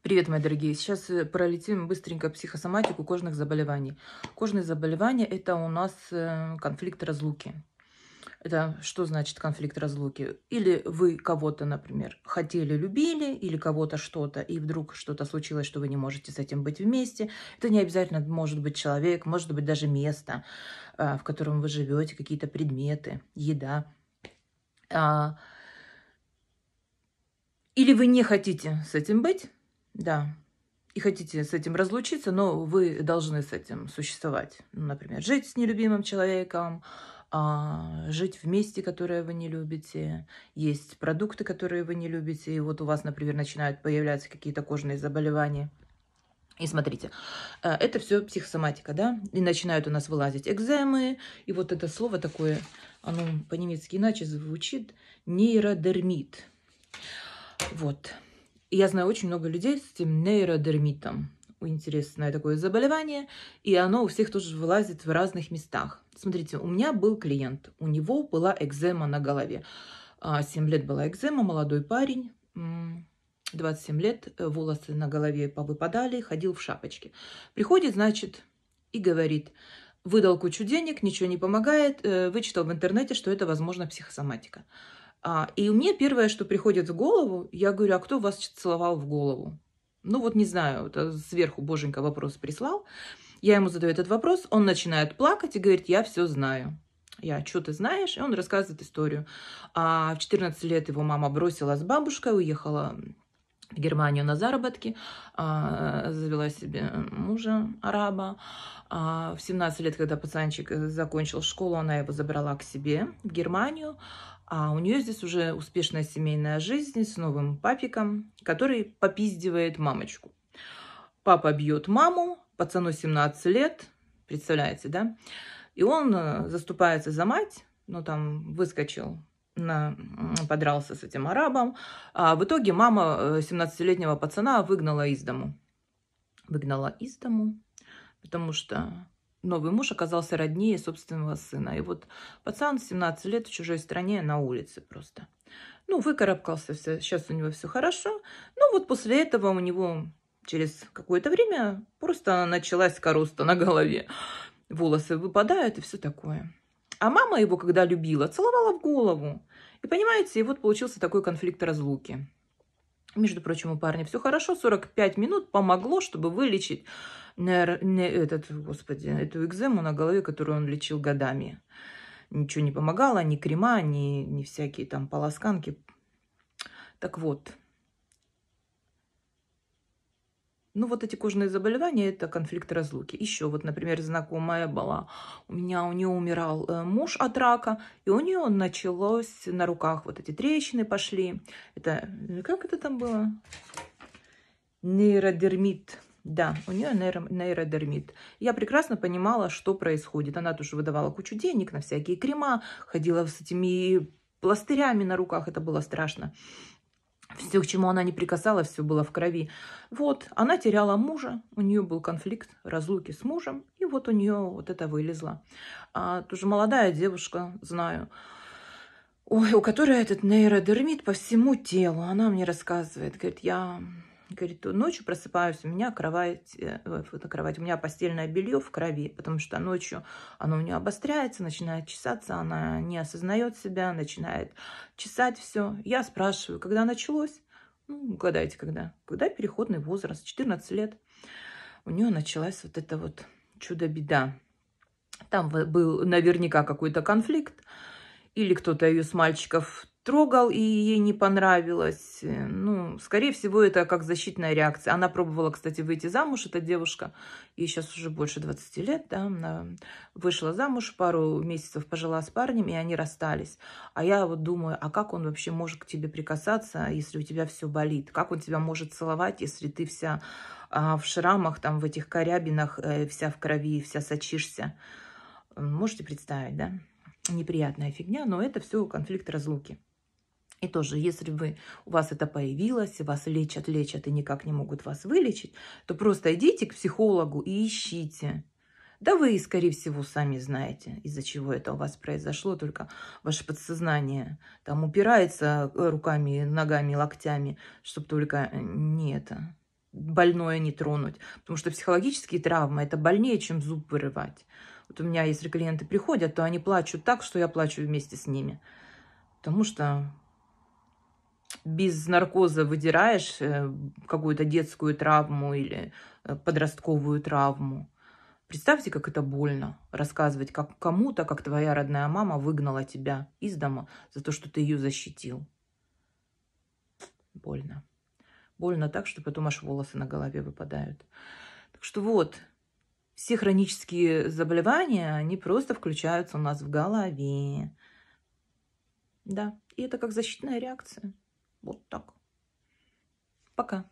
Привет, мои дорогие! Сейчас э, пролетим быстренько психосоматику кожных заболеваний. Кожные заболевания – это у нас э, конфликт разлуки. Это что значит конфликт разлуки? Или вы кого-то, например, хотели, любили, или кого-то что-то, и вдруг что-то случилось, что вы не можете с этим быть вместе. Это не обязательно может быть человек, может быть даже место, а, в котором вы живете, какие-то предметы, еда. А, или вы не хотите с этим быть, да, и хотите с этим разлучиться, но вы должны с этим существовать. Ну, например, жить с нелюбимым человеком, а, жить вместе, которое вы не любите, есть продукты, которые вы не любите, и вот у вас, например, начинают появляться какие-то кожные заболевания. И смотрите, а, это все психосоматика, да? И начинают у нас вылазить экземы, и вот это слово такое, оно по-немецки иначе звучит, нейродермит. Вот я знаю очень много людей с этим нейродермитом. Интересное такое заболевание, и оно у всех тоже вылазит в разных местах. Смотрите, у меня был клиент, у него была экзема на голове. 7 а, лет была экзема, молодой парень, 27 лет, э, волосы на голове повыпадали, ходил в шапочке. Приходит, значит, и говорит, выдал кучу денег, ничего не помогает, э, вычитал в интернете, что это, возможно, психосоматика. А, и у меня первое, что приходит в голову, я говорю, а кто вас целовал в голову? Ну вот не знаю, это сверху боженька вопрос прислал. Я ему задаю этот вопрос, он начинает плакать и говорит, я все знаю. Я, «А что ты знаешь? И он рассказывает историю. А в 14 лет его мама бросила с бабушкой, уехала в Германию на заработки, а, завела себе мужа араба. А, в 17 лет, когда пацанчик э, закончил школу, она его забрала к себе в Германию. А у нее здесь уже успешная семейная жизнь с новым папиком, который попиздивает мамочку. Папа бьет маму, пацану 17 лет, представляете, да? И он э, заступается за мать, но ну, там выскочил подрался с этим арабом. А в итоге мама 17-летнего э, пацана выгнала из дому. Выгнала из дому, потому что новый муж оказался роднее собственного сына. И вот пацан 17 лет в чужой стране на улице просто. Ну, выкарабкался, все, сейчас у него все хорошо. Ну, вот после этого у него через какое-то время просто началась короста на голове. Волосы выпадают и все такое. А мама его, когда любила, целовала в голову. И понимаете, и вот получился такой конфликт разлуки. Между прочим, у парня все хорошо, 45 минут помогло, чтобы вылечить этот, господи, эту экзему на голове, которую он лечил годами. Ничего не помогало, ни крема, ни, ни всякие там полосканки. Так вот, Ну, вот эти кожные заболевания – это конфликт разлуки. Еще вот, например, знакомая была. У меня у нее умирал э, муж от рака, и у нее началось на руках вот эти трещины пошли. Это, э, как это там было? Нейродермит. Да, у нее нейро, нейродермит. Я прекрасно понимала, что происходит. Она тоже выдавала кучу денег на всякие крема, ходила с этими пластырями на руках, это было страшно. Все, к чему она не прикасалась, все было в крови. Вот, она теряла мужа, у нее был конфликт разлуки с мужем, и вот у нее вот это вылезло. А, тоже молодая девушка, знаю, ой, у которой этот нейродермит по всему телу. Она мне рассказывает, говорит, я Говорит, ночью просыпаюсь, у меня кровать, э, кровать, у меня постельное белье в крови, потому что ночью оно у нее обостряется, начинает чесаться, она не осознает себя, начинает чесать все. Я спрашиваю, когда началось? Ну, угадайте, когда. Когда переходный возраст, 14 лет, у нее началась вот это вот чудо-беда. Там был наверняка какой-то конфликт, или кто-то ее с мальчиков трогал, и ей не понравилось. Ну, скорее всего, это как защитная реакция. Она пробовала, кстати, выйти замуж, эта девушка. Ей сейчас уже больше 20 лет, да. Она вышла замуж, пару месяцев пожила с парнем, и они расстались. А я вот думаю, а как он вообще может к тебе прикасаться, если у тебя все болит? Как он тебя может целовать, если ты вся а, в шрамах, там, в этих корябинах, э, вся в крови, вся сочишься? Можете представить, да? неприятная фигня, но это все конфликт разлуки. И тоже, если вы, у вас это появилось, вас лечат, лечат и никак не могут вас вылечить, то просто идите к психологу и ищите. Да вы, скорее всего, сами знаете, из-за чего это у вас произошло, только ваше подсознание там упирается э, руками, ногами, локтями, чтобы только э, не это, больное не тронуть. Потому что психологические травмы – это больнее, чем зуб вырывать. Вот у меня, если клиенты приходят, то они плачут так, что я плачу вместе с ними. Потому что без наркоза выдираешь э, какую-то детскую травму или э, подростковую травму. Представьте, как это больно рассказывать как кому-то, как твоя родная мама выгнала тебя из дома за то, что ты ее защитил. Больно. Больно так, что потом аж волосы на голове выпадают. Так что вот, все хронические заболевания, они просто включаются у нас в голове. Да, и это как защитная реакция. Вот так. Пока.